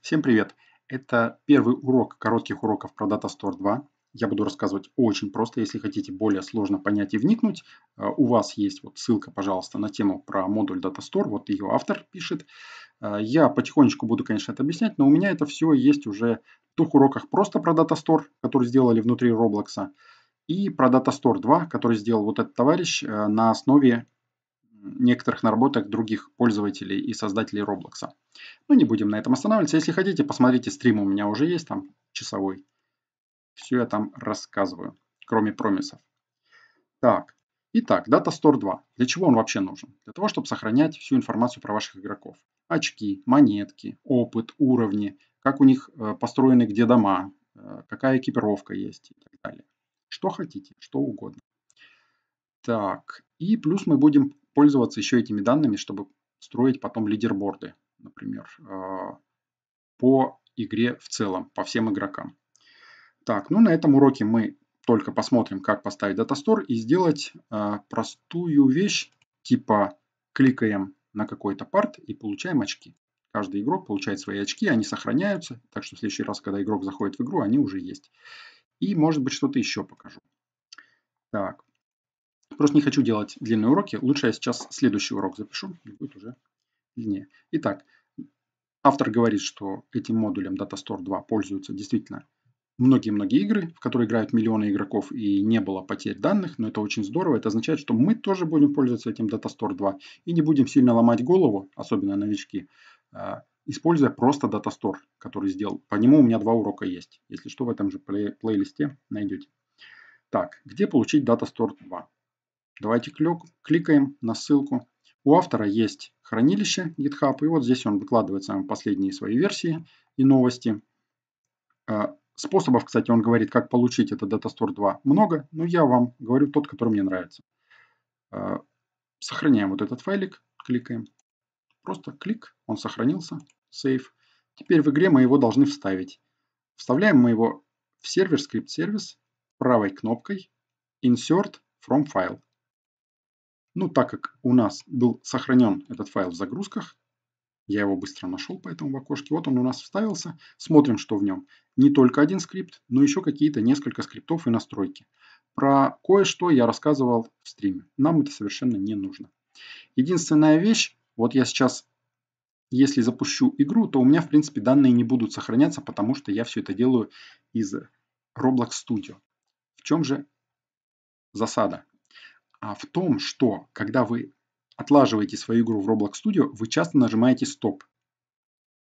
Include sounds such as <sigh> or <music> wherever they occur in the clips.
Всем привет! Это первый урок коротких уроков про DataStore 2. Я буду рассказывать очень просто. Если хотите более сложно понять и вникнуть, э, у вас есть вот ссылка, пожалуйста, на тему про модуль DataStore. Вот ее автор пишет. Э, я потихонечку буду, конечно, это объяснять, но у меня это все есть уже в двух уроках просто про DataStore, Store, который сделали внутри Roblox, и про DataStore 2, который сделал вот этот товарищ э, на основе некоторых наработок других пользователей и создателей Roblox. Но ну, не будем на этом останавливаться. Если хотите, посмотрите, стрим у меня уже есть, там часовой. Все я там рассказываю, кроме промисов. Так, итак, Data Store 2. Для чего он вообще нужен? Для того, чтобы сохранять всю информацию про ваших игроков. Очки, монетки, опыт, уровни, как у них э, построены где дома, э, какая экипировка есть и так далее. Что хотите, что угодно. Так, и плюс мы будем пользоваться еще этими данными, чтобы строить потом лидерборды, например, а, по игре в целом, по всем игрокам. Так, ну на этом уроке мы только посмотрим, как поставить датастор и сделать а, простую вещь, типа кликаем на какой-то парт и получаем очки. Каждый игрок получает свои очки, они сохраняются, так что в следующий раз, когда игрок заходит в игру, они уже есть. И, может быть, что-то еще покажу. Так, Просто не хочу делать длинные уроки. Лучше я сейчас следующий урок запишу, и будет уже длиннее. Итак, автор говорит, что этим модулем DataStore 2 пользуются действительно многие-многие игры, в которые играют миллионы игроков и не было потерь данных, но это очень здорово. Это означает, что мы тоже будем пользоваться этим DataStore 2 и не будем сильно ломать голову, особенно новички, а, используя просто DataStore, который сделал. По нему у меня два урока есть. Если что, в этом же плей плейлисте найдете. Так, где получить DataStore 2? Давайте клик, кликаем на ссылку. У автора есть хранилище GitHub, и вот здесь он выкладывает самые последние свои версии и новости. А, способов, кстати, он говорит, как получить это DataStore 2, много, но я вам говорю тот, который мне нравится. А, сохраняем вот этот файлик, кликаем. Просто клик, он сохранился, сейф. Теперь в игре мы его должны вставить. Вставляем мы его в сервер скрипт сервис правой кнопкой Insert from File. Ну, так как у нас был сохранен этот файл в загрузках, я его быстро нашел, поэтому в окошке. Вот он у нас вставился. Смотрим, что в нем. Не только один скрипт, но еще какие-то несколько скриптов и настройки. Про кое-что я рассказывал в стриме. Нам это совершенно не нужно. Единственная вещь, вот я сейчас, если запущу игру, то у меня, в принципе, данные не будут сохраняться, потому что я все это делаю из Roblox Studio. В чем же засада? а в том, что когда вы отлаживаете свою игру в Roblox Studio, вы часто нажимаете «Стоп»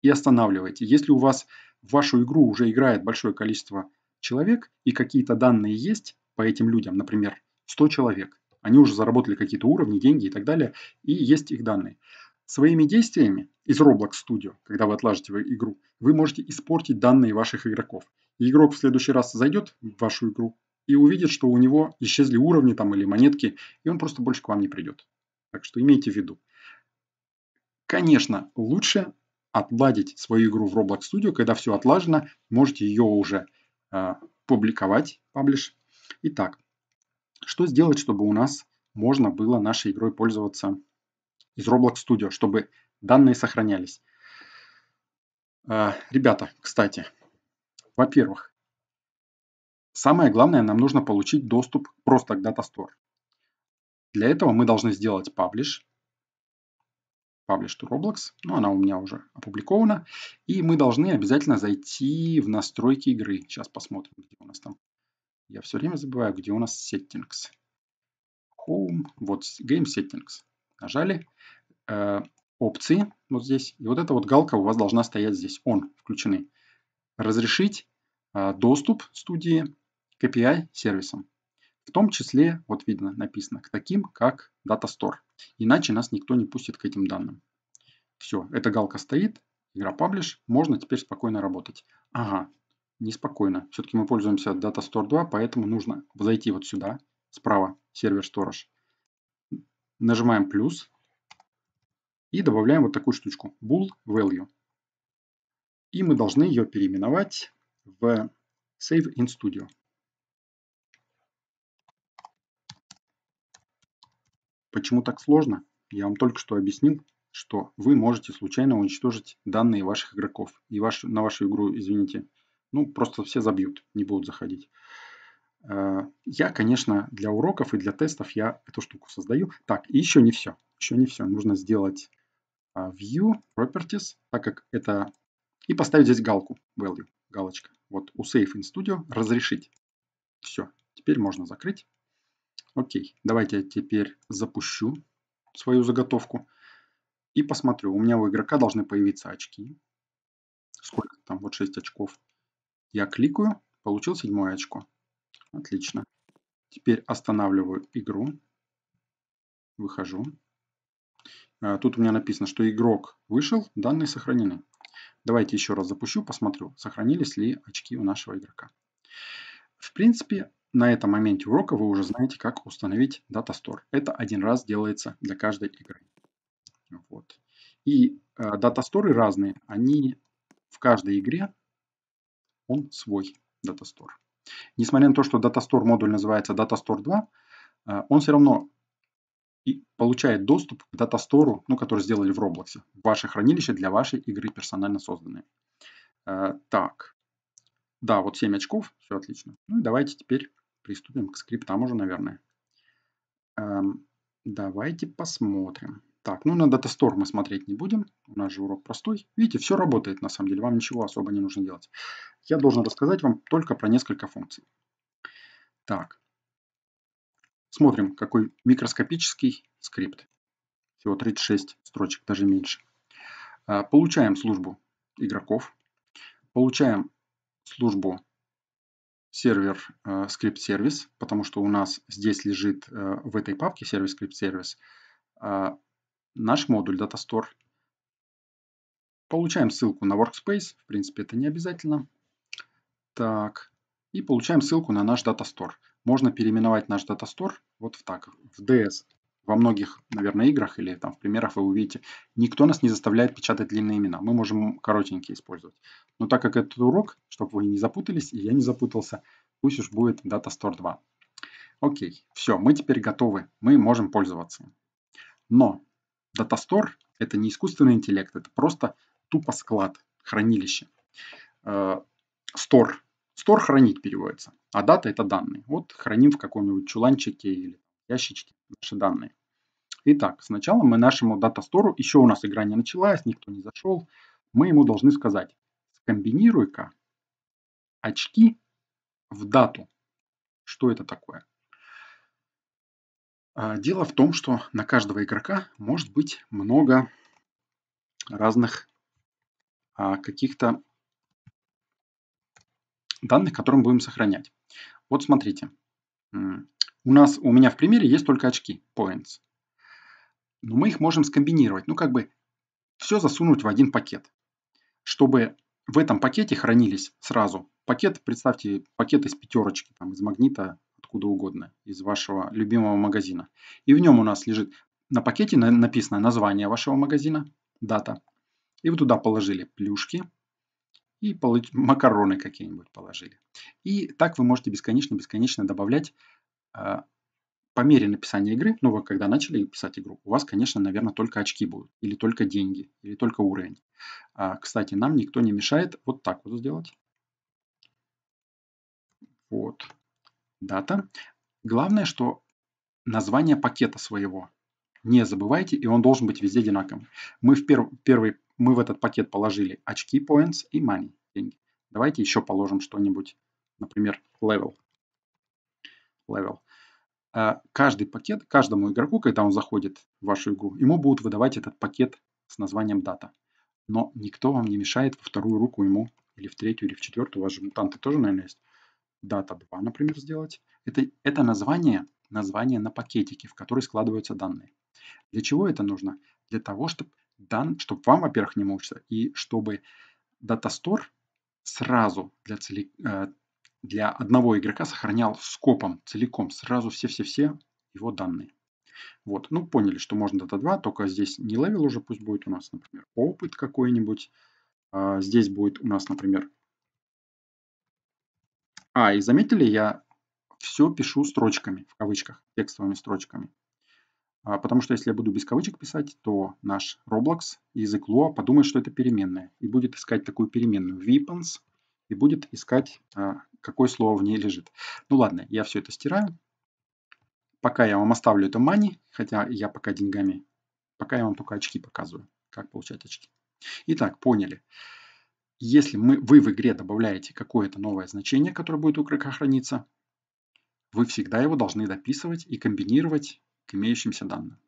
и останавливаете. Если у вас в вашу игру уже играет большое количество человек и какие-то данные есть по этим людям, например, 100 человек, они уже заработали какие-то уровни, деньги и так далее, и есть их данные. Своими действиями из Roblox Studio, когда вы отлажите игру, вы можете испортить данные ваших игроков. игрок в следующий раз зайдет в вашу игру, и увидит, что у него исчезли уровни там или монетки, и он просто больше к вам не придет. Так что имейте в виду. Конечно, лучше отладить свою игру в Roblox Studio, когда все отлажено, можете ее уже э, публиковать, паблиш. Итак, что сделать, чтобы у нас можно было нашей игрой пользоваться из Roblox Studio, чтобы данные сохранялись? Э, ребята, кстати, во-первых, Самое главное, нам нужно получить доступ просто к Data Store. Для этого мы должны сделать publish, publish to Roblox, ну она у меня уже опубликована, и мы должны обязательно зайти в настройки игры. Сейчас посмотрим, где у нас там. Я все время забываю, где у нас settings. Home, вот Game Settings. Нажали, э, опции вот здесь, и вот эта вот галка у вас должна стоять здесь, он включены. Разрешить э, доступ студии KPI сервисам. В том числе, вот видно, написано, к таким, как Data Store. Иначе нас никто не пустит к этим данным. Все, эта галка стоит, игра Publish, можно теперь спокойно работать. Ага, неспокойно. Все-таки мы пользуемся Data Store 2, поэтому нужно зайти вот сюда, справа, сервер Storage. Нажимаем плюс и добавляем вот такую штучку, bool value. И мы должны ее переименовать в save in studio. Почему так сложно? Я вам только что объяснил, что вы можете случайно уничтожить данные ваших игроков. И ваш, на вашу игру, извините, ну, просто все забьют, не будут заходить. Э, я, конечно, для уроков и для тестов я эту штуку создаю. Так, и еще не все. Еще не все. Нужно сделать а, view properties, так как это... И поставить здесь галку value, галочка. Вот у Safe in Studio разрешить. Все, теперь можно закрыть. Окей, давайте я теперь запущу свою заготовку и посмотрю. У меня у игрока должны появиться очки. Сколько там? Вот 6 очков. Я кликаю, получил седьмое очко. Отлично. Теперь останавливаю игру. Выхожу. А, тут у меня написано, что игрок вышел, данные сохранены. Давайте еще раз запущу, посмотрю, сохранились ли очки у нашего игрока. В принципе, на этом моменте урока вы уже знаете, как установить Data Это один раз делается для каждой игры. Вот. И э, Data разные. Они в каждой игре, он свой Data Несмотря на то, что Data модуль называется Data 2, э, он все равно и получает доступ к Data ну, который сделали в Roblox. Ваше хранилище для вашей игры персонально созданное. Э, так. Да, вот 7 очков, все отлично. Ну и давайте теперь Приступим к скриптам уже, наверное. Эм, давайте посмотрим. Так, ну на датастор мы смотреть не будем. У нас же урок простой. Видите, все работает на самом деле. Вам ничего особо не нужно делать. Я должен рассказать вам только про несколько функций. Так. Смотрим, какой микроскопический скрипт. Всего 36 строчек, даже меньше. Э, получаем службу игроков. Получаем службу сервер э, скрипт сервис, потому что у нас здесь лежит э, в этой папке сервис скрипт сервис э, наш модуль DataStore. Получаем ссылку на Workspace, в принципе это не обязательно. Так, и получаем ссылку на наш DataStore. Можно переименовать наш DataStore вот в так, в DS во многих, наверное, играх или там в примерах вы увидите, никто нас не заставляет печатать длинные имена. Мы можем коротенькие использовать. Но так как это урок, чтобы вы не запутались, и я не запутался, пусть уж будет datastore 2. Окей, все, мы теперь готовы, мы можем пользоваться. Но DataStore это не искусственный интеллект, это просто тупо склад, хранилище. Э, store, store хранить переводится, а дата — это данные. Вот храним в каком-нибудь чуланчике или ящичке наши данные. Итак, сначала мы нашему дата-стору, еще у нас игра не началась, никто не зашел, мы ему должны сказать, скомбинируй-ка очки в дату. Что это такое? А, дело в том, что на каждого игрока может быть много разных а, каких-то данных, которые мы будем сохранять. Вот смотрите. У нас, у меня в примере есть только очки, points но мы их можем скомбинировать, ну как бы все засунуть в один пакет, чтобы в этом пакете хранились сразу пакет, представьте, пакет из пятерочки, там, из магнита, откуда угодно, из вашего любимого магазина. И в нем у нас лежит на пакете написано название вашего магазина, дата. И вы туда положили плюшки и макароны какие-нибудь положили. И так вы можете бесконечно-бесконечно добавлять а, по мере написания игры, ну вы когда начали писать игру, у вас, конечно, наверное, только очки будут, или только деньги, или только уровень. А, кстати, нам никто не мешает вот так вот сделать. Вот. Дата. Главное, что название пакета своего не забывайте, и он должен быть везде одинаковым. Мы в, пер первый, мы в этот пакет положили очки, points и money, деньги. Давайте еще положим что-нибудь, например, level. Level. Э, каждый пакет, каждому игроку, когда он заходит в вашу игру, ему будут выдавать этот пакет с названием дата. Но никто вам не мешает во вторую руку ему, или в третью, или в четвертую, у вас же мутанты тоже, наверное, есть, дата 2, например, сделать. Это, это название, название на пакетике, в который складываются данные. Для чего это нужно? Для того, чтобы, дан, чтобы вам, во-первых, не мучиться, и чтобы Data Store сразу для, цели, э, для одного игрока сохранял скопом целиком сразу все-все-все его данные. Вот, ну поняли, что можно Dota 2, только здесь не левел уже пусть будет у нас, например, опыт какой-нибудь. А, здесь будет у нас, например... А, и заметили, я все пишу строчками, в кавычках, текстовыми строчками. А, потому что если я буду без кавычек писать, то наш Roblox, язык Lua, подумает, что это переменная. И будет искать такую переменную. Weapons и будет искать, а, какое слово в ней лежит. Ну ладно, я все это стираю. Пока я вам оставлю это money, хотя я пока деньгами, пока я вам только очки показываю, как получать очки. Итак, поняли. Если мы, вы в игре добавляете какое-то новое значение, которое будет у игрока храниться, вы всегда его должны дописывать и комбинировать к имеющимся данным.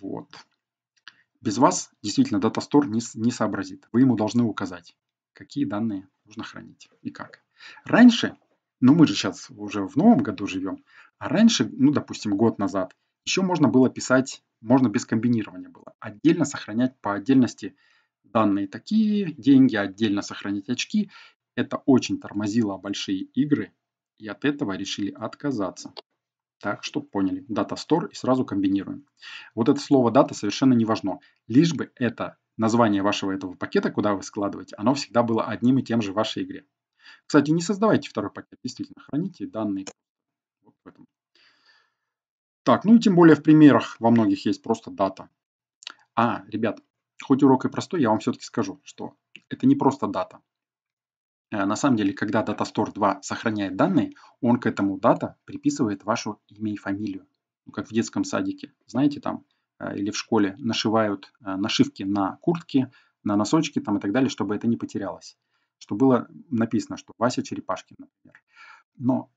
Вот. Без вас действительно DataStore не, не сообразит. Вы ему должны указать какие данные нужно хранить и как. Раньше, ну мы же сейчас уже в новом году живем, а раньше, ну допустим, год назад, еще можно было писать, можно без комбинирования было, отдельно сохранять по отдельности данные такие, деньги, отдельно сохранить очки. Это очень тормозило большие игры, и от этого решили отказаться. Так что поняли. Data Store и сразу комбинируем. Вот это слово дата совершенно не важно. Лишь бы это название вашего этого пакета, куда вы складываете, оно всегда было одним и тем же в вашей игре. Кстати, не создавайте второй пакет, действительно, храните данные вот в этом. Так, ну и тем более в примерах во многих есть просто дата. А, ребят, хоть урок и простой, я вам все-таки скажу, что это не просто дата. Э, на самом деле, когда DataStore 2 сохраняет данные, он к этому дата приписывает ваше имя и фамилию. Ну, как в детском садике. Знаете, там а, или в школе нашивают а, нашивки на куртки, на носочки там и так далее, чтобы это не потерялось. Что было написано, что Вася Черепашкин, например. Но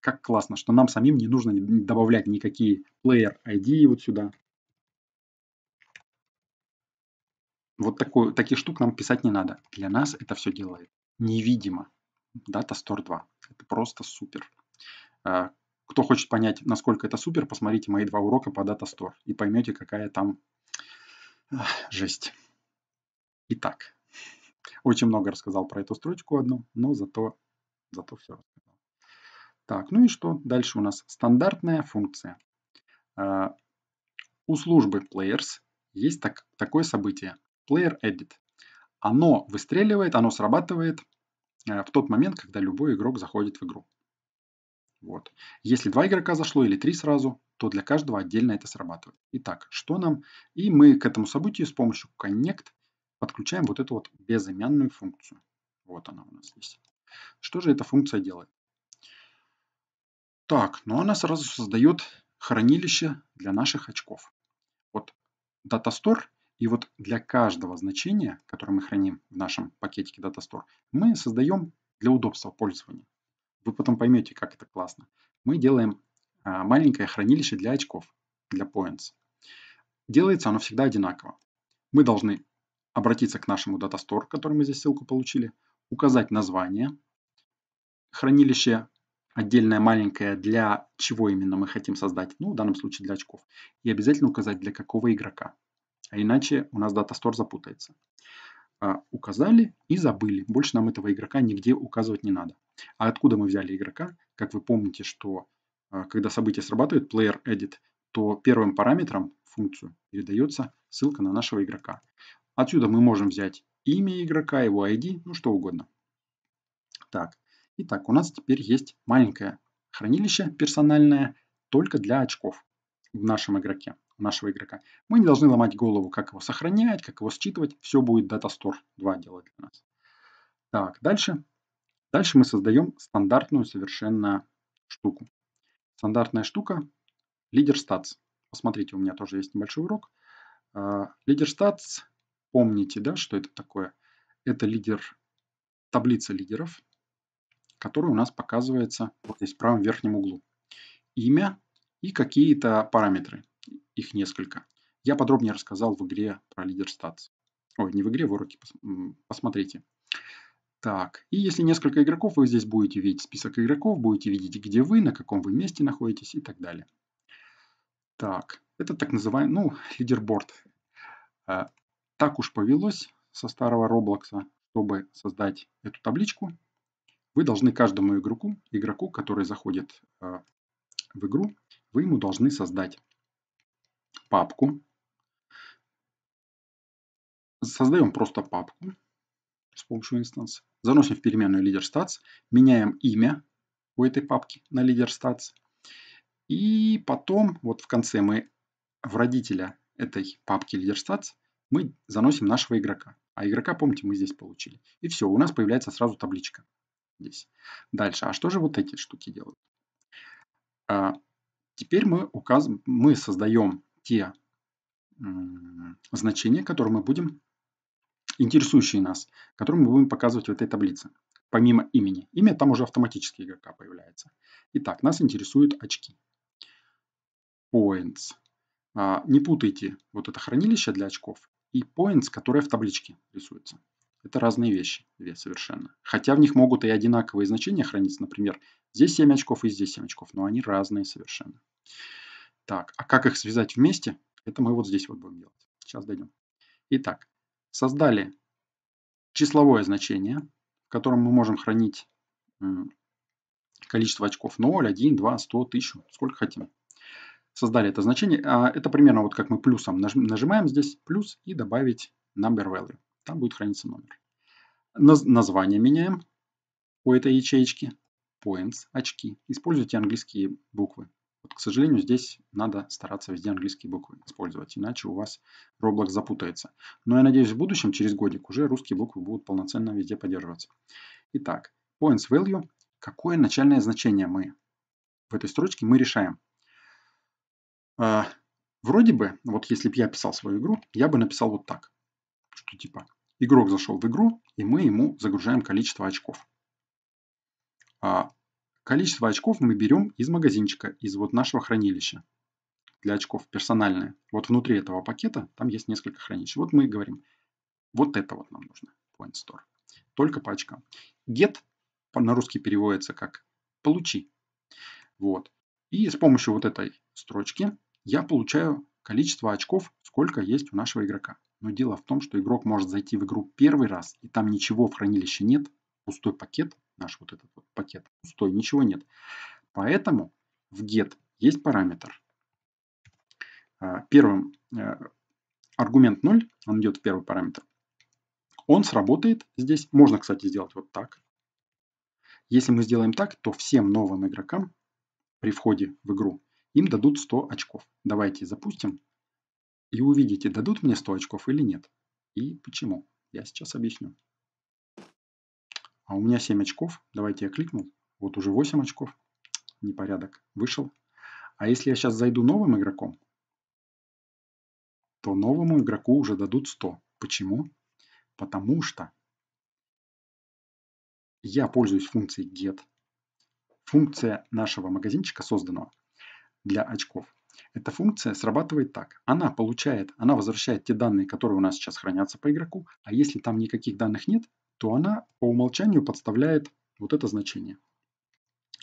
как классно, что нам самим не нужно добавлять никакие player ID вот сюда. Вот такой, таких штук нам писать не надо. Для нас это все делает невидимо. Data Store 2. Это просто супер. А, кто хочет понять, насколько это супер, посмотрите мои два урока по DataStore и поймете, какая там Ах, жесть. Итак, очень много рассказал про эту строчку одну, но зато, зато все рассказал. Так, ну и что? Дальше у нас стандартная функция. А, у службы players есть так, такое событие player edit. Оно выстреливает, оно срабатывает э, в тот момент, когда любой игрок заходит в игру. Вот. Если два игрока зашло или три сразу, то для каждого отдельно это срабатывает. Итак, что нам? И мы к этому событию с помощью connect подключаем вот эту вот безымянную функцию. Вот она у нас здесь. Что же эта функция делает? Так, ну она сразу создает хранилище для наших очков. Вот Data Store и вот для каждого значения, которое мы храним в нашем пакетике Data Store, мы создаем для удобства пользования вы потом поймете, как это классно. Мы делаем а, маленькое хранилище для очков, для points. Делается оно всегда одинаково. Мы должны обратиться к нашему Data который мы здесь ссылку получили, указать название, хранилище отдельное маленькое, для чего именно мы хотим создать, ну, в данном случае для очков, и обязательно указать, для какого игрока. А иначе у нас Data запутается. А, указали и забыли. Больше нам этого игрока нигде указывать не надо. А откуда мы взяли игрока? Как вы помните, что а, когда событие срабатывает, player edit, то первым параметром функцию передается ссылка на нашего игрока. Отсюда мы можем взять имя игрока, его ID, ну что угодно. Так, итак, у нас теперь есть маленькое хранилище персональное только для очков в нашем игроке, нашего игрока. Мы не должны ломать голову, как его сохранять, как его считывать. Все будет Data Store 2 делать для нас. Так, дальше Дальше мы создаем стандартную совершенно штуку. Стандартная штука – лидер статс. Посмотрите, у меня тоже есть небольшой урок. А, лидер статс, помните, да, что это такое? Это лидер, таблица лидеров, которая у нас показывается вот здесь в правом верхнем углу. Имя и какие-то параметры, их несколько. Я подробнее рассказал в игре про лидер статс. Ой, не в игре, в уроке, посмотрите. Так, и если несколько игроков, вы здесь будете видеть список игроков, будете видеть, где вы, на каком вы месте находитесь и так далее. Так, это так называемый, ну, лидерборд. Э, так уж повелось со старого Роблокса, чтобы создать эту табличку. Вы должны каждому игроку, игроку который заходит э, в игру, вы ему должны создать папку. Создаем просто папку с помощью инстанс. Заносим в переменную LeaderStats, меняем имя у этой папки на LeaderStats. И потом, вот в конце мы в родителя этой папки LeaderStats мы заносим нашего игрока. А игрока, помните, мы здесь получили. И все, у нас появляется сразу табличка. Здесь. Дальше. А что же вот эти штуки делают? А, теперь мы, указ... мы создаем те значения, которые мы будем интересующие нас, которые мы будем показывать в этой таблице. Помимо имени. Имя там уже автоматически игрока появляется. Итак, нас интересуют очки. Points. А, не путайте вот это хранилище для очков и points, которое в табличке рисуется. Это разные вещи, две совершенно. Хотя в них могут и одинаковые значения храниться. Например, здесь 7 очков и здесь 7 очков, но они разные совершенно. Так, а как их связать вместе? Это мы вот здесь вот будем делать. Сейчас дойдем. Итак, создали числовое значение, в котором мы можем хранить количество очков 0, 1, 2, 100, 1000, сколько хотим. Создали это значение. А, это примерно вот как мы плюсом нажимаем здесь плюс и добавить number value. Там будет храниться номер. название меняем у этой ячейки. Points, очки. Используйте английские буквы к сожалению, здесь надо стараться везде английские буквы использовать, иначе у вас Roblox запутается. Но я надеюсь, в будущем, через годик, уже русские буквы будут полноценно везде поддерживаться. Итак, points value. Какое начальное значение мы в этой строчке мы решаем? Э, вроде бы, вот если бы я писал свою игру, я бы написал вот так. Что типа, игрок зашел в игру, и мы ему загружаем количество очков. А, Количество очков мы берем из магазинчика, из вот нашего хранилища для очков персональные. Вот внутри этого пакета там есть несколько хранилищ. Вот мы говорим, вот это вот нам нужно, Point Store. Только по очкам. Get на русский переводится как «получи». Вот. И с помощью вот этой строчки я получаю количество очков, сколько есть у нашего игрока. Но дело в том, что игрок может зайти в игру первый раз, и там ничего в хранилище нет, пустой пакет, наш вот этот вот пакет пустой, ничего нет. Поэтому в get есть параметр. А, первым э, аргумент 0, он идет в первый параметр. Он сработает здесь. Можно, кстати, сделать вот так. Если мы сделаем так, то всем новым игрокам при входе в игру им дадут 100 очков. Давайте запустим и увидите, дадут мне 100 очков или нет. И почему. Я сейчас объясню. А у меня 7 очков. Давайте я кликнул. Вот уже 8 очков. Непорядок. Вышел. А если я сейчас зайду новым игроком, то новому игроку уже дадут 100. Почему? Потому что я пользуюсь функцией get. Функция нашего магазинчика, созданного для очков. Эта функция срабатывает так. Она получает, она возвращает те данные, которые у нас сейчас хранятся по игроку, а если там никаких данных нет, то она по умолчанию подставляет вот это значение.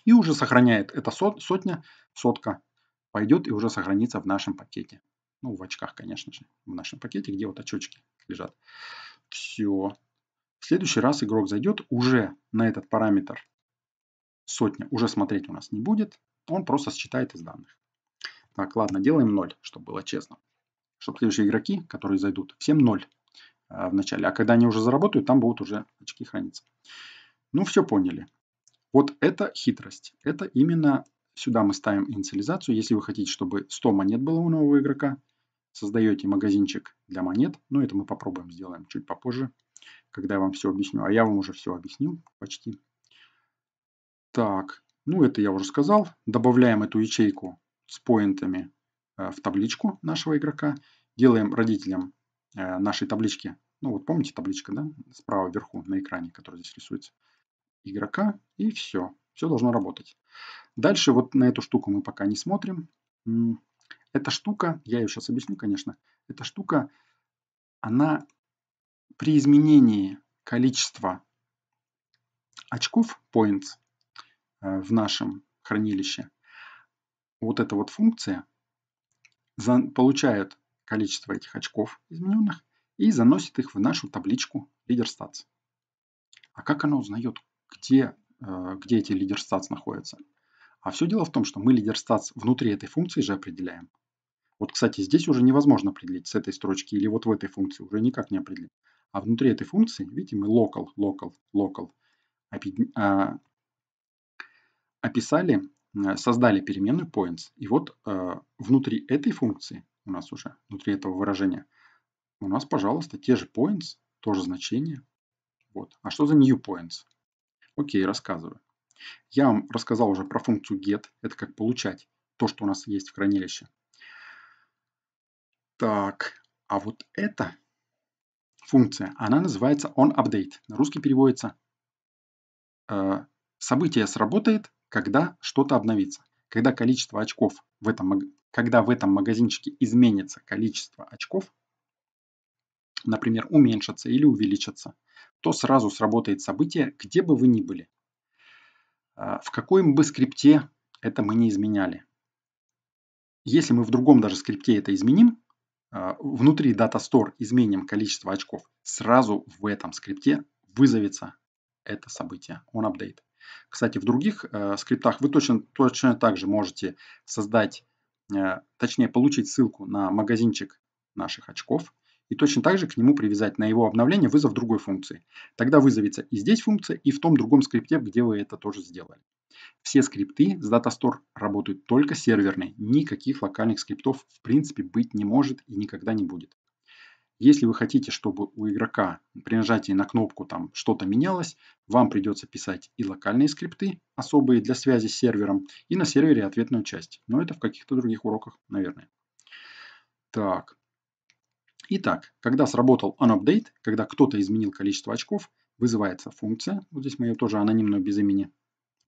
И уже сохраняет эта сот, сотня, сотка пойдет и уже сохранится в нашем пакете. Ну, в очках, конечно же, в нашем пакете, где вот очечки лежат. Все. В следующий раз игрок зайдет уже на этот параметр сотня, уже смотреть у нас не будет. Он просто считает из данных. Так, ладно, делаем 0, чтобы было честно. Чтобы следующие игроки, которые зайдут, всем 0. А, в начале. А когда они уже заработают, там будут уже очки храниться. Ну, все поняли. Вот это хитрость. Это именно сюда мы ставим инициализацию. Если вы хотите, чтобы 100 монет было у нового игрока, создаете магазинчик для монет. ну, это мы попробуем, сделаем чуть попозже, когда я вам все объясню. А я вам уже все объяснил почти. Так, ну это я уже сказал. Добавляем эту ячейку с поинтами э, в табличку нашего игрока. Делаем родителям Э, нашей таблички, ну вот помните табличка, да, справа вверху на экране, которая здесь рисуется, игрока, и все. Все должно работать. Дальше вот на эту штуку мы пока не смотрим. Эта штука, я ее сейчас объясню, конечно, эта штука, она при изменении количества очков, points, э, в нашем хранилище, вот эта вот функция получает количество этих очков измененных и заносит их в нашу табличку лидер статс. А как оно узнает, где, э, где эти лидер статс находятся? А все дело в том, что мы лидер статс внутри этой функции же определяем. Вот, кстати, здесь уже невозможно определить с этой строчки или вот в этой функции уже никак не определить. А внутри этой функции, видите, мы local, local, local а, описали, э, создали переменную points. И вот э, внутри этой функции у нас уже внутри этого выражения, у нас, пожалуйста, те же points, тоже значение. Вот. А что за new points? Окей, рассказываю. Я вам рассказал уже про функцию get. Это как получать то, что у нас есть в хранилище. Так, а вот эта функция, она называется onUpdate. На русский переводится э, «событие сработает, когда что-то обновится». Когда количество очков в этом когда в этом магазинчике изменится количество очков, например, уменьшится или увеличится, то сразу сработает событие, где бы вы ни были. А, в каком бы скрипте это мы не изменяли. Если мы в другом даже скрипте это изменим, а, внутри Data изменим количество очков, сразу в этом скрипте вызовется это событие, он апдейт. Кстати, в других э, скриптах вы точно, точно так же можете создать Э, точнее получить ссылку на магазинчик наших очков и точно так же к нему привязать на его обновление вызов другой функции. Тогда вызовется и здесь функция, и в том другом скрипте, где вы это тоже сделали. Все скрипты с DataStore работают только серверные, никаких локальных скриптов в принципе быть не может и никогда не будет. Если вы хотите, чтобы у игрока при нажатии на кнопку там что-то менялось, вам придется писать и локальные скрипты, особые для связи с сервером, и на сервере ответную часть. Но это в каких-то других уроках, наверное. Так. Итак, когда сработал unUpdate, когда кто-то изменил количество очков, вызывается функция, вот здесь мы ее тоже анонимную без имени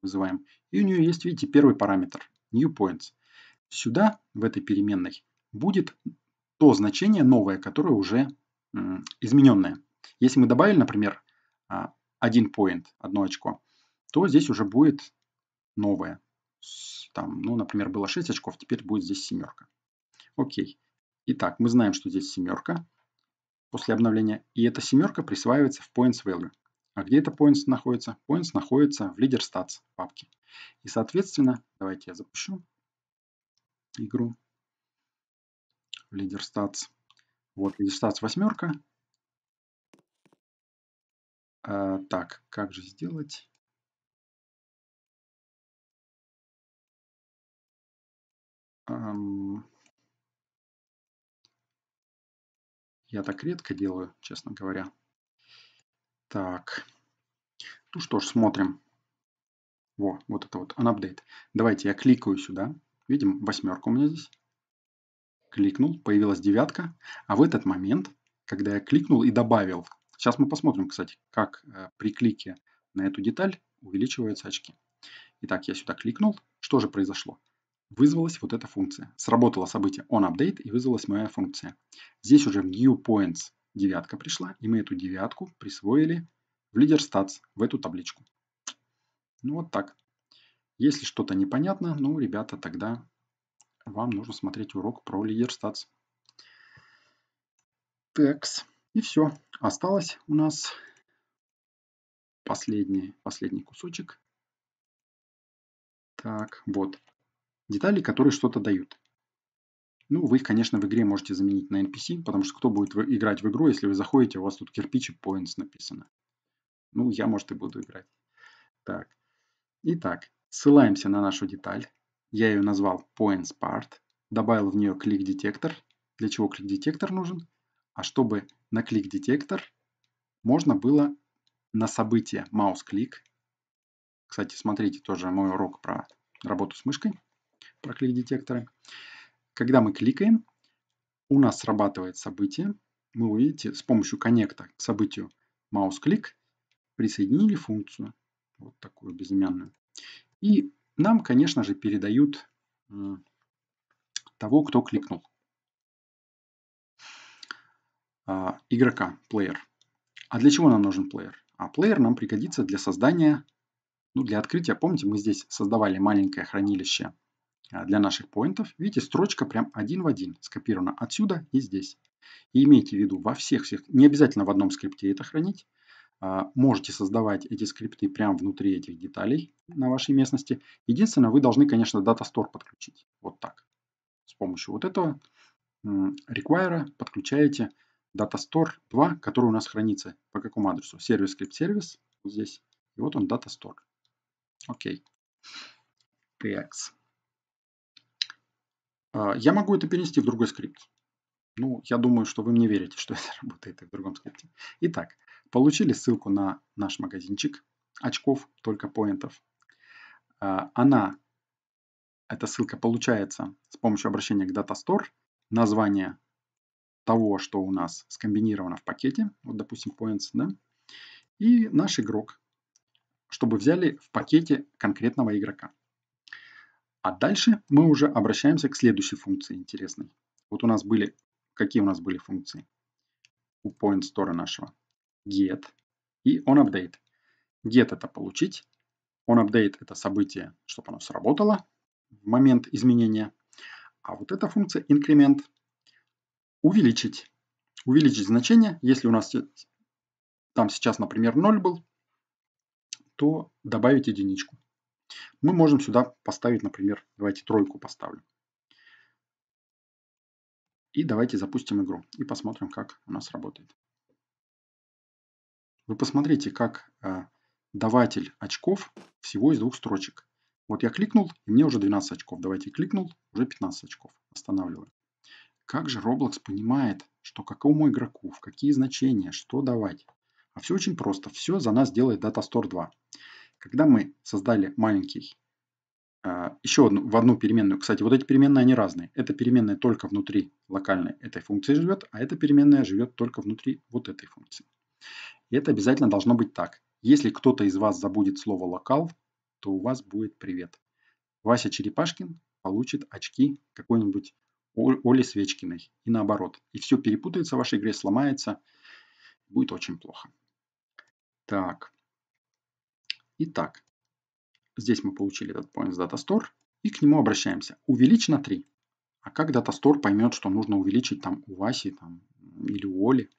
вызываем, и у нее есть, видите, первый параметр – newPoints. Сюда, в этой переменной, будет то значение новое, которое уже измененное. Если мы добавили, например, а, один point, одно очко, то здесь уже будет новое. Там, ну, например, было 6 очков, теперь будет здесь семерка. Окей. Итак, мы знаем, что здесь семерка после обновления, и эта семерка присваивается в points value. А где это points находится? Points находится в leader stats папке. И, соответственно, давайте я запущу игру лидер статс. Вот, лидер статс восьмерка. А, так, как же сделать? Я так редко делаю, честно говоря. Так. Ну что ж, смотрим. Во, вот это вот, unupdate. Давайте я кликаю сюда. Видим, восьмерка у меня здесь кликнул, появилась девятка, а в этот момент, когда я кликнул и добавил, сейчас мы посмотрим, кстати, как э, при клике на эту деталь увеличиваются очки. Итак, я сюда кликнул, что же произошло? Вызвалась вот эта функция. Сработало событие onUpdate и вызвалась моя функция. Здесь уже в newPoints девятка пришла, и мы эту девятку присвоили в LeaderStats, в эту табличку. Ну вот так. Если что-то непонятно, ну, ребята, тогда вам нужно смотреть урок про лидерстатс. Текс. И все. Осталось у нас последний, последний кусочек. Так, вот. Детали, которые что-то дают. Ну, вы их, конечно, в игре можете заменить на NPC, потому что кто будет играть в игру, если вы заходите, у вас тут кирпичи points написано. Ну, я, может, и буду играть. Так. Итак, ссылаемся на нашу деталь. Я ее назвал PointsPart, добавил в нее клик-детектор. Для чего клик-детектор нужен? А чтобы на клик-детектор можно было на событие маус-клик. Кстати, смотрите тоже мой урок про работу с мышкой, про клик-детекторы. Когда мы кликаем, у нас срабатывает событие. Мы, увидите, с помощью коннекта к событию маус-клик присоединили функцию, вот такую безымянную. И нам, конечно же, передают того, кто кликнул. А, игрока, плеер. А для чего нам нужен плеер? А плеер нам пригодится для создания, ну, для открытия. Помните, мы здесь создавали маленькое хранилище а, для наших поинтов. Видите, строчка прям один в один скопирована отсюда и здесь. И имейте в виду, во всех всех, не обязательно в одном скрипте это хранить. А, можете создавать эти скрипты прямо внутри этих деталей на вашей местности. Единственное, вы должны, конечно, Data подключить. Вот так. С помощью вот этого require подключаете Data Store 2, который у нас хранится по какому адресу? Сервис скрипт сервис вот здесь. И вот он Data Окей. Okay. PX. А, я могу это перенести в другой скрипт. Ну, я думаю, что вы мне верите, что <laughs> это работает и в другом скрипте. Итак, получили ссылку на наш магазинчик очков, только поинтов. А, она, эта ссылка получается с помощью обращения к DataStore, Название того, что у нас скомбинировано в пакете, вот, допустим, points, да, и наш игрок, чтобы взяли в пакете конкретного игрока. А дальше мы уже обращаемся к следующей функции интересной. Вот у нас были какие у нас были функции у point store нашего. Get и onUpdate. Get это получить, onUpdate это событие, чтобы оно сработало в момент изменения. А вот эта функция increment увеличить. Увеличить значение, если у нас там сейчас, например, 0 был, то добавить единичку. Мы можем сюда поставить, например, давайте тройку поставлю. И давайте запустим игру и посмотрим, как у нас работает. Вы посмотрите, как э, даватель очков всего из двух строчек. Вот я кликнул, и мне уже 12 очков. Давайте кликнул, уже 15 очков. Останавливаю. Как же Roblox понимает, что какому игроку, в какие значения, что давать? А все очень просто. Все за нас делает DataStore 2. Когда мы создали маленький а, еще одну, в одну переменную. Кстати, вот эти переменные, они разные. Эта переменная только внутри локальной этой функции живет, а эта переменная живет только внутри вот этой функции. И это обязательно должно быть так. Если кто-то из вас забудет слово «локал», то у вас будет привет. Вася Черепашкин получит очки какой-нибудь Оли Свечкиной и наоборот. И все перепутается в вашей игре, сломается. Будет очень плохо. Так. Итак, Здесь мы получили этот point с DataStore и к нему обращаемся. Увеличь на 3. А как DataStore поймет, что нужно увеличить там у Васи там, или у Оли?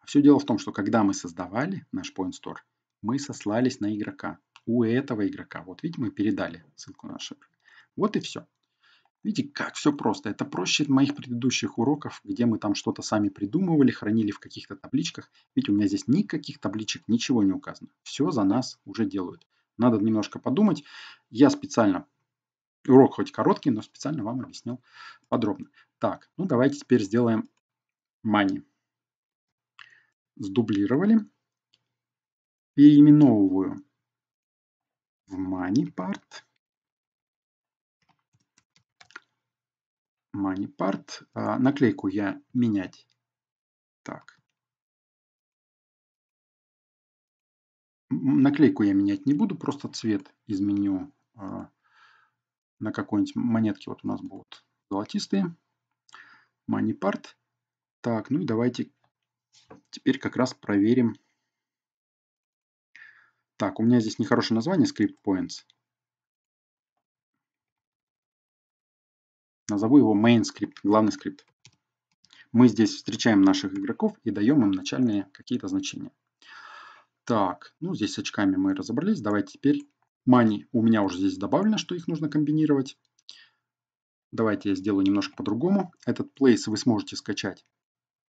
А все дело в том, что когда мы создавали наш point store, мы сослались на игрока. У этого игрока. Вот видите, мы передали ссылку на наш Вот и все. Видите, как все просто. Это проще моих предыдущих уроков, где мы там что-то сами придумывали, хранили в каких-то табличках. Видите, у меня здесь никаких табличек, ничего не указано. Все за нас уже делают. Надо немножко подумать. Я специально, урок хоть короткий, но специально вам объяснил подробно. Так, ну давайте теперь сделаем money. Сдублировали. Переименовываю в money part. Money part. А, наклейку я менять. Так, Наклейку я менять не буду, просто цвет изменю а, на какой-нибудь монетке. Вот у нас будут золотистые. Money part. Так, ну и давайте теперь как раз проверим. Так, у меня здесь нехорошее название, script points. Назову его main script, главный скрипт. Мы здесь встречаем наших игроков и даем им начальные какие-то значения. Так, ну здесь с очками мы разобрались. Давайте теперь мани. У меня уже здесь добавлено, что их нужно комбинировать. Давайте я сделаю немножко по-другому. Этот place вы сможете скачать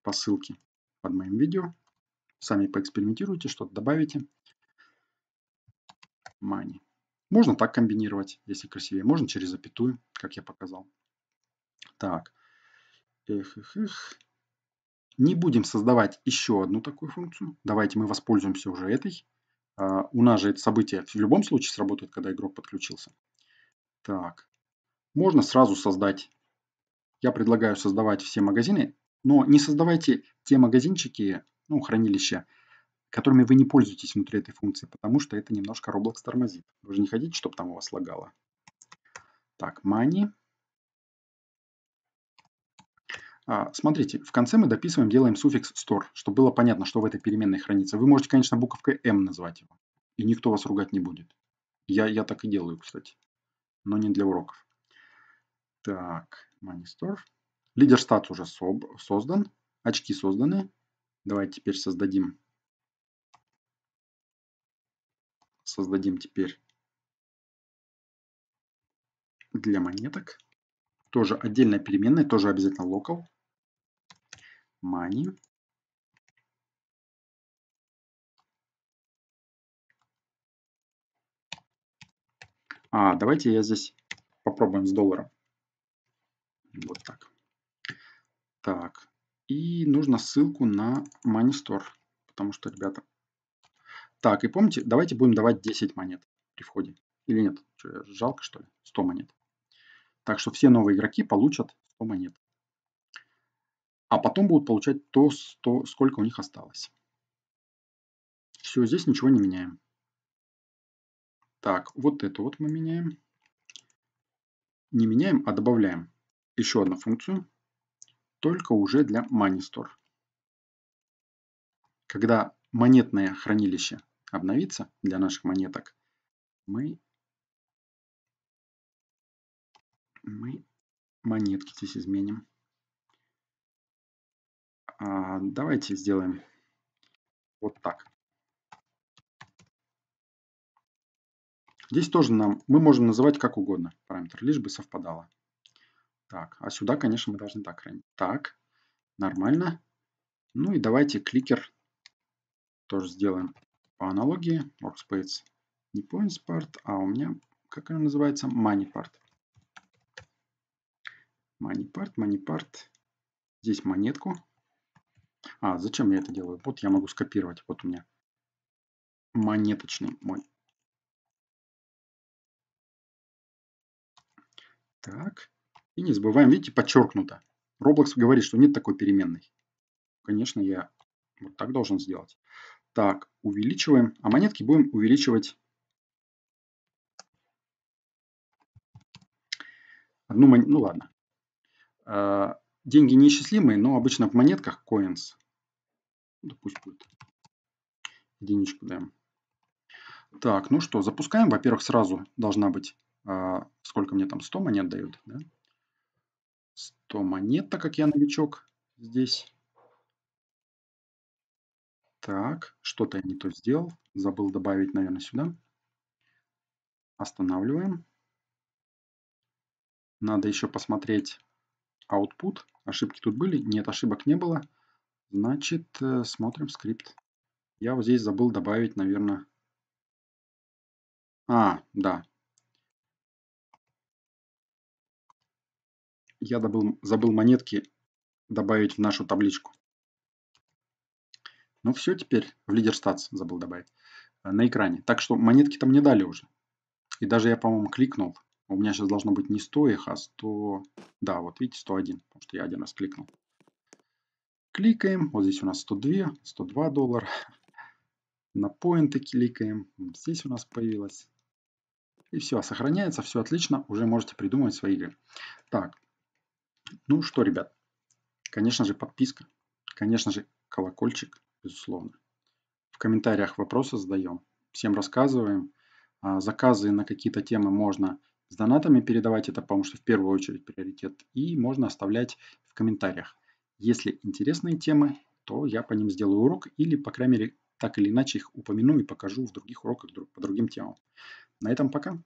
по ссылке под моим видео. Сами поэкспериментируйте, что-то добавите. Мани. Можно так комбинировать, если красивее. Можно через запятую, как я показал. Так. Эх, эх, эх. Не будем создавать еще одну такую функцию. Давайте мы воспользуемся уже этой. А, у нас же это событие в любом случае сработает, когда игрок подключился. Так, можно сразу создать. Я предлагаю создавать все магазины, но не создавайте те магазинчики, ну, хранилища, которыми вы не пользуетесь внутри этой функции, потому что это немножко Roblox тормозит. Вы же не хотите, чтобы там у вас лагало. Так, money. А, смотрите, в конце мы дописываем, делаем суффикс store, чтобы было понятно, что в этой переменной хранится. Вы можете, конечно, буковкой m назвать его, и никто вас ругать не будет. Я, я так и делаю, кстати, но не для уроков. Так, money store. Лидер стат уже соб создан, очки созданы. Давайте теперь создадим создадим теперь для монеток. Тоже отдельная переменная, тоже обязательно local money А, давайте я здесь попробуем с долларом. Вот так. Так. И нужно ссылку на Money Store. Потому что, ребята... Так, и помните, давайте будем давать 10 монет при входе. Или нет? Что, жалко, что ли? 100 монет. Так что все новые игроки получат 100 монет а потом будут получать то, что, сколько у них осталось. Все, здесь ничего не меняем. Так, вот это вот мы меняем. Не меняем, а добавляем еще одну функцию, только уже для MoneyStore. Когда монетное хранилище обновится для наших монеток, мы, мы монетки здесь изменим. А, давайте сделаем вот так. Здесь тоже нам, мы можем называть как угодно параметр, лишь бы совпадало. Так, а сюда, конечно, мы должны так хранить. Так, нормально. Ну и давайте кликер тоже сделаем по аналогии. Workspace не points part, а у меня, как она называется, money part. Money part, money part. Здесь монетку а, зачем я это делаю? Вот я могу скопировать. Вот у меня монеточный мой. Так. И не забываем, видите, подчеркнуто. Roblox говорит, что нет такой переменной. Конечно, я вот так должен сделать. Так, увеличиваем. А монетки будем увеличивать. Одну монетку. Ну ладно. А, Деньги неисчислимые, но обычно в монетках coins. Да пусть будет. Единичку даем. Так, ну что, запускаем. Во-первых, сразу должна быть, э, сколько мне там, 100 монет дают. Да? 100 монет, так как я новичок здесь. Так, что-то я не то сделал. Забыл добавить, наверное, сюда. Останавливаем. Надо еще посмотреть output. Ошибки тут были? Нет, ошибок не было. Значит, э, смотрим скрипт. Я вот здесь забыл добавить, наверное... А, да. Я добыл, забыл монетки добавить в нашу табличку. Ну все теперь, в лидер статс забыл добавить э, на экране. Так что монетки там не дали уже. И даже я, по-моему, кликнул. У меня сейчас должно быть не 100 их, а 100... Да, вот видите, 101, потому что я один раз кликнул. Кликаем, вот здесь у нас 102, 102 доллара. На поинты кликаем, здесь у нас появилось. И все, сохраняется, все отлично, уже можете придумывать свои игры. Так, ну что, ребят, конечно же подписка, конечно же колокольчик, безусловно. В комментариях вопросы задаем, всем рассказываем. А, заказы на какие-то темы можно с донатами передавать это, потому что в первую очередь приоритет. И можно оставлять в комментариях. Если интересные темы, то я по ним сделаю урок или, по крайней мере, так или иначе их упомяну и покажу в других уроках по другим темам. На этом пока.